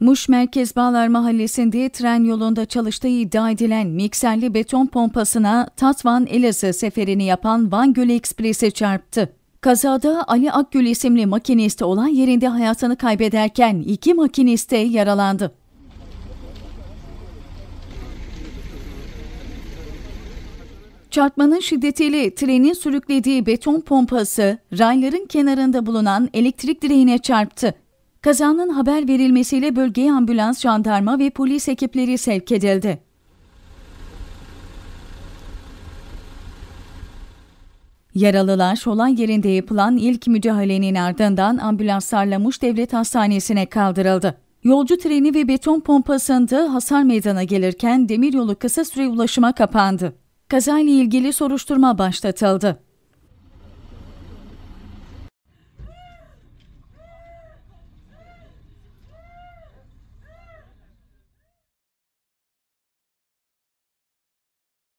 Muş Merkez Bağlar Mahallesi'nde tren yolunda çalıştığı iddia edilen mikserli beton pompasına Tatvan Elazığ seferini yapan Van Gölü Ekspresi çarptı. Kazada Ali Akgül isimli makinist olan yerinde hayatını kaybederken iki makiniste yaralandı. Çarpmanın şiddetiyle trenin sürüklediği beton pompası rayların kenarında bulunan elektrik direğine çarptı. Kazanın haber verilmesiyle bölgeye ambulans, jandarma ve polis ekipleri sevk edildi. Yaralılar olay yerinde yapılan ilk müdahalenin ardından ambulanslarla Muş Devlet Hastanesi'ne kaldırıldı. Yolcu treni ve beton pompasında hasar meydana gelirken demiryolu kısa süre ulaşıma kapandı. Kazayla ilgili soruşturma başlatıldı.